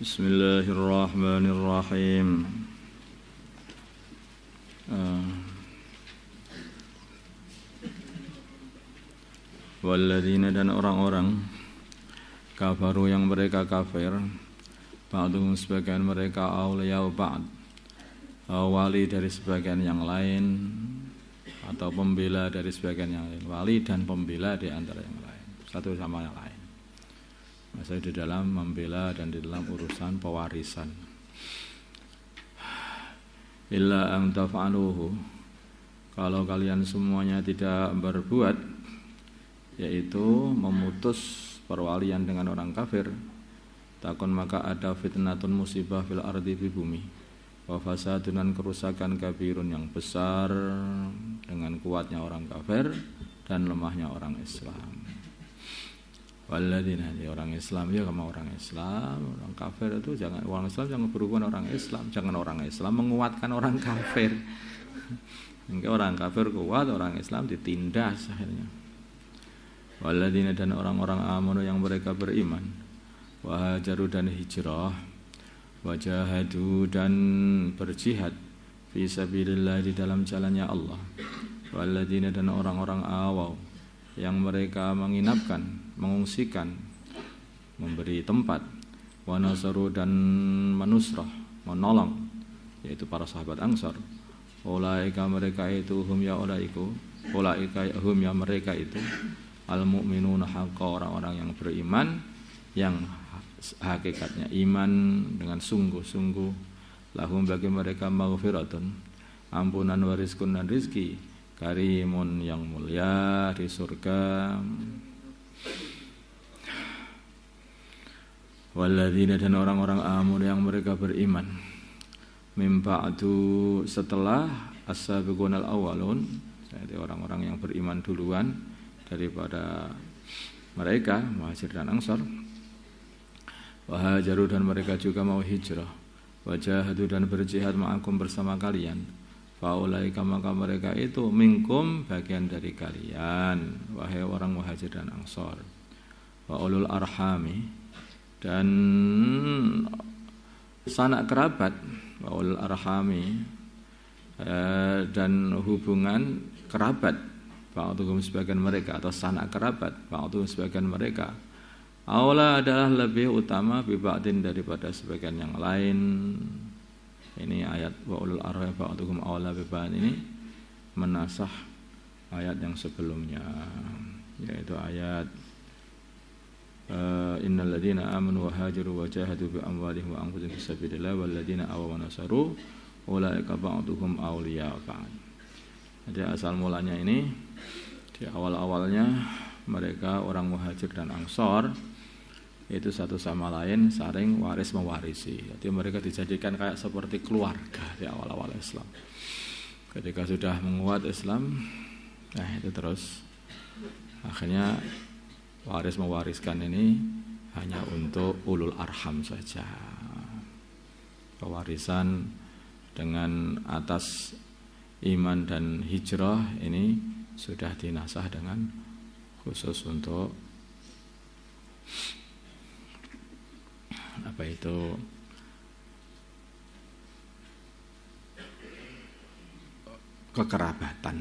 Bismillahirrahmanirrahim. الله الرحمن الرحيم dan orang-orang kafaru yang mereka kafir patung sebagian mereka awliyau ba'd Wali dari sebagian yang lain Atau pembela dari sebagian yang lain Wali dan pembela di antara yang lain Satu sama yang lain saya di dalam membela dan di dalam urusan pewarisan. Illa ang taf'aluhu Kalau kalian semuanya tidak berbuat Yaitu memutus perwalian dengan orang kafir Takon maka ada fitnatun musibah fil ardi di bumi Wafasa dengan kerusakan kabirun yang besar Dengan kuatnya orang kafir dan lemahnya orang Islam dan orang Islam ya sama orang Islam, orang kafir itu jangan orang Islam jangan berhubungan orang Islam, jangan orang Islam menguatkan orang kafir. Mungkin orang kafir kuat, orang Islam ditindas akhirnya. Waladina dan orang-orang amanu yang mereka beriman, wahajaru dan hijrah, wajahadu dan berjihad fi sabillillah di dalam jalannya Allah. Waladina dan orang-orang awau yang mereka menginapkan, mengungsikan, memberi tempat, wanasaru dan manusrah, menolong, yaitu para sahabat Ansar. Olaika mereka itu hum ya olaiku, olaika hum ya mereka itu al mukminuna haqqa orang-orang yang beriman yang hakikatnya iman dengan sungguh-sungguh lahum bagi mereka maghfiratun ampunan wariskun dan rizki Karimun yang mulia di surga Waladzina dan orang-orang amun yang mereka beriman Mimpa'du setelah as al awalun Jadi orang-orang yang beriman duluan Daripada mereka Muhajir dan Angsor Wahajaru dan mereka juga mau hijrah Wajahadu dan berjihad ma'akum bersama kalian Faulaika maka mereka itu mingkum bagian dari kalian wahai orang muhajir dan angsor wa ulul arhami dan sanak kerabat wa ulul arhami eh, dan hubungan kerabat ba'dhum sebagian mereka atau sanak kerabat ba'dhum sebagian mereka aula adalah lebih utama Bibatin daripada sebagian yang lain ini ayat wa ulul arwah awla beban ini menasah ayat yang sebelumnya yaitu ayat eh, innal ladina amanu wa hajaru wa jahadu bi amwalihim wa anfusihim fi sabilillah wal ladzina wa nasaru ulaika ba'duhum awliya ba'd jadi asal mulanya ini di awal-awalnya mereka orang muhajir dan angsor itu satu sama lain saling waris mewarisi. Jadi mereka dijadikan kayak seperti keluarga di awal-awal Islam. Ketika sudah menguat Islam, nah itu terus akhirnya waris mewariskan ini hanya untuk ulul arham saja. Pewarisan dengan atas iman dan hijrah ini sudah dinasah dengan khusus untuk apa itu kekerabatan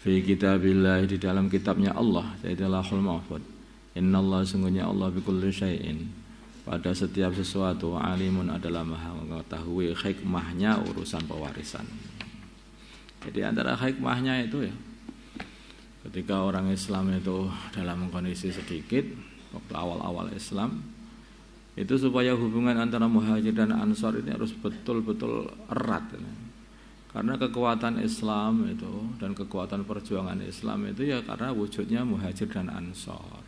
fi kitabillah di dalam kitabnya Allah yaitu lahul mahfud allah sungguhnya Allah kulli syai'in pada setiap sesuatu alimun adalah maha mengetahui hikmahnya urusan pewarisan jadi antara hikmahnya itu ya ketika orang Islam itu dalam kondisi sedikit waktu awal-awal Islam itu supaya hubungan antara muhajir dan ansor ini harus betul-betul erat karena kekuatan Islam itu dan kekuatan perjuangan Islam itu ya karena wujudnya muhajir dan ansor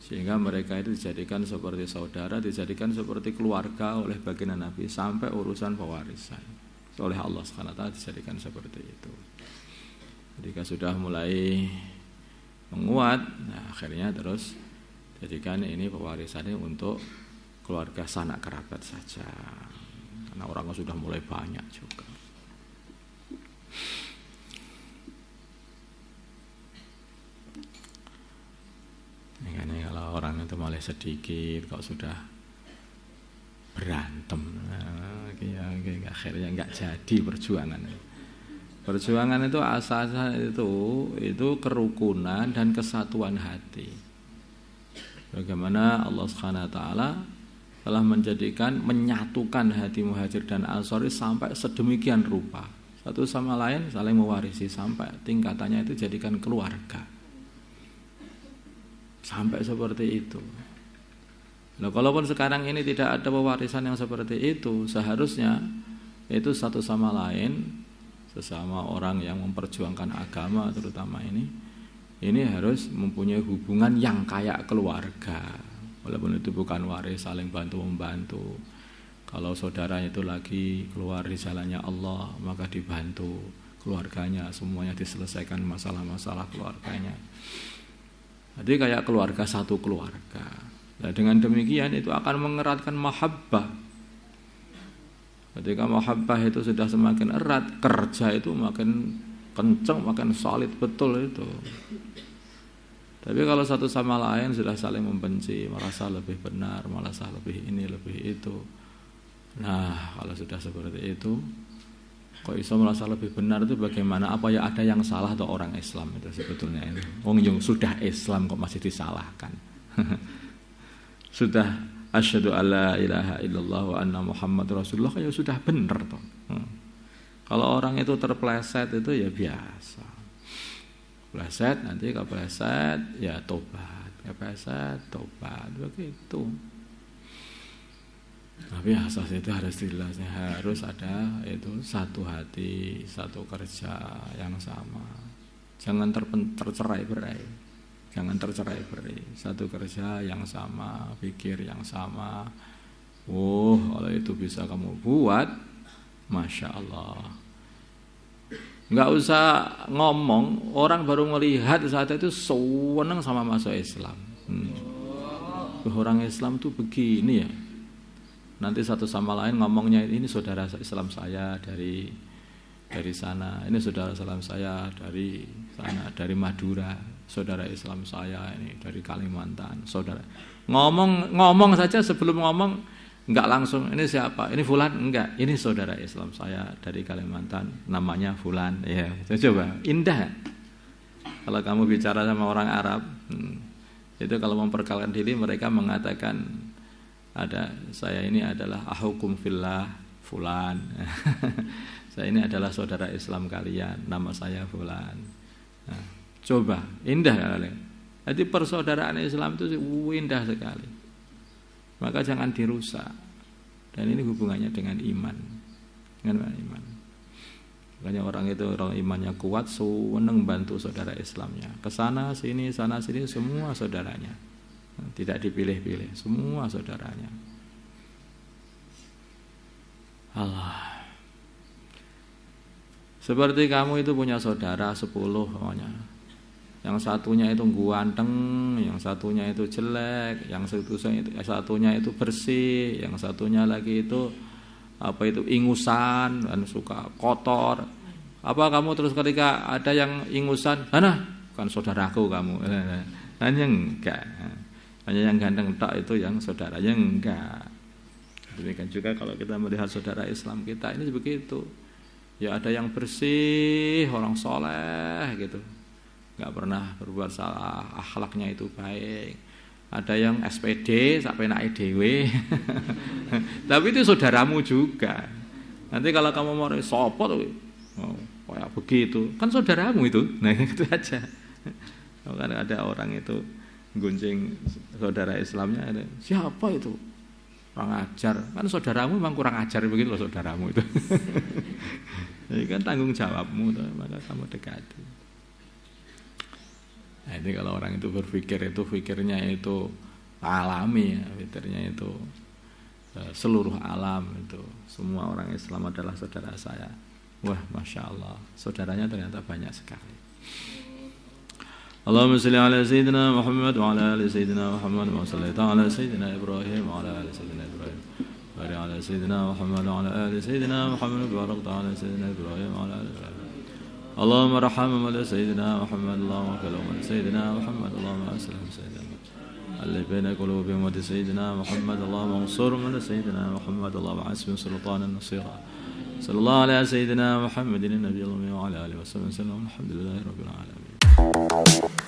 sehingga mereka itu dijadikan seperti saudara dijadikan seperti keluarga oleh baginda Nabi sampai urusan pewarisan oleh Allah SWT dijadikan seperti itu ketika sudah mulai menguat nah akhirnya terus jadi kan ini pewarisannya untuk keluarga sanak kerabat saja. Karena orangnya sudah mulai banyak juga. Ini kan kalau orang itu mulai sedikit, kok sudah berantem, nah, ya, akhirnya nggak jadi perjuangan. Perjuangan itu asal itu itu kerukunan dan kesatuan hati. Bagaimana Allah Subhanahu wa taala telah menjadikan menyatukan hati muhajir dan ansori sampai sedemikian rupa satu sama lain saling mewarisi sampai tingkatannya itu jadikan keluarga sampai seperti itu Nah, kalaupun sekarang ini tidak ada pewarisan yang seperti itu, seharusnya itu satu sama lain sesama orang yang memperjuangkan agama terutama ini ini harus mempunyai hubungan yang kayak keluarga walaupun itu bukan waris saling bantu membantu kalau saudara itu lagi keluar di jalannya Allah maka dibantu keluarganya semuanya diselesaikan masalah-masalah keluarganya jadi kayak keluarga satu keluarga nah, dengan demikian itu akan mengeratkan mahabbah ketika mahabbah itu sudah semakin erat kerja itu makin kenceng makin solid betul itu tapi kalau satu sama lain sudah saling membenci merasa lebih benar merasa lebih ini lebih itu nah kalau sudah seperti itu kok iso merasa lebih benar itu bagaimana apa ya ada yang salah atau orang Islam itu sebetulnya ini? wong yang sudah Islam kok masih disalahkan sudah asyhadu alla ilaha illallah wa anna muhammad rasulullah ya sudah benar tuh. hmm. Kalau orang itu terpleset itu ya biasa. Pleset nanti kepleset ya tobat, kepleset tobat begitu. Tapi nah, asas itu harus jelasnya harus ada itu satu hati, satu kerja yang sama. Jangan terpen, tercerai berai. Jangan tercerai berai. Satu kerja yang sama, pikir yang sama. Oh, kalau itu bisa kamu buat, Masya Allah nggak usah ngomong orang baru melihat saat itu Seweneng sama masuk Islam hmm. orang Islam tuh begini ya nanti satu sama lain ngomongnya ini saudara Islam saya dari dari sana ini saudara Islam saya dari sana dari Madura saudara Islam saya ini dari Kalimantan saudara ngomong ngomong saja sebelum ngomong Enggak langsung, ini siapa? Ini Fulan? Enggak, ini saudara Islam saya dari Kalimantan, namanya Fulan. Ya, coba, indah. Kalau kamu bicara sama orang Arab, hmm, itu kalau memperkenalkan diri mereka mengatakan ada saya ini adalah ahukum fillah fulan. saya ini adalah saudara Islam kalian, nama saya fulan. Nah, coba, indah kali. Jadi persaudaraan Islam itu uh, indah sekali maka jangan dirusak dan ini hubungannya dengan iman dengan iman makanya orang itu orang imannya kuat seneng bantu saudara Islamnya kesana sini sana sini semua saudaranya tidak dipilih-pilih semua saudaranya Allah seperti kamu itu punya saudara sepuluh pokoknya yang satunya itu guanteng, yang satunya itu jelek, yang satunya itu, satunya itu bersih, yang satunya lagi itu apa itu ingusan dan suka kotor. Apa kamu terus ketika ada yang ingusan, nah kan saudaraku kamu, hanya enggak, hanya yang ganteng tak itu yang saudaranya enggak. Demikian juga kalau kita melihat saudara Islam kita ini begitu, ya ada yang bersih, orang soleh gitu, nggak pernah berbuat salah akhlaknya itu baik ada yang SPD sampai naik dewe tapi itu saudaramu juga nanti kalau kamu mau sopot oh, kayak begitu kan saudaramu itu nah itu aja kan ada orang itu gunjing saudara Islamnya ada siapa itu kurang ajar kan saudaramu memang kurang ajar begitu loh saudaramu itu ini kan tanggung jawabmu tuh, maka kamu dekati nah, itu kalau orang itu berpikir itu pikirnya itu alami ya pikirnya itu e, seluruh alam itu semua orang Islam adalah saudara saya wah masya Allah saudaranya ternyata banyak sekali اللهم صل على سيدنا محمد وعلى ال سيدنا محمد وصليت على سيدنا ابراهيم وعلى ال سيدنا ابراهيم بارك على سيدنا محمد وعلى ال سيدنا محمد باركت على سيدنا ابراهيم وعلى ال ابراهيم اللهم ارحم مولى سيدنا محمد اللهم كل مولى سيدنا محمد اللهم اسلم سيدنا اللي بين قلوبهم ود سيدنا محمد اللهم انصر من سيدنا محمد اللهم من سلطانا نصيرا صلى الله على سيدنا محمد النبي الأمي وعلى آله وصحبه وسلم الحمد لله رب العالمين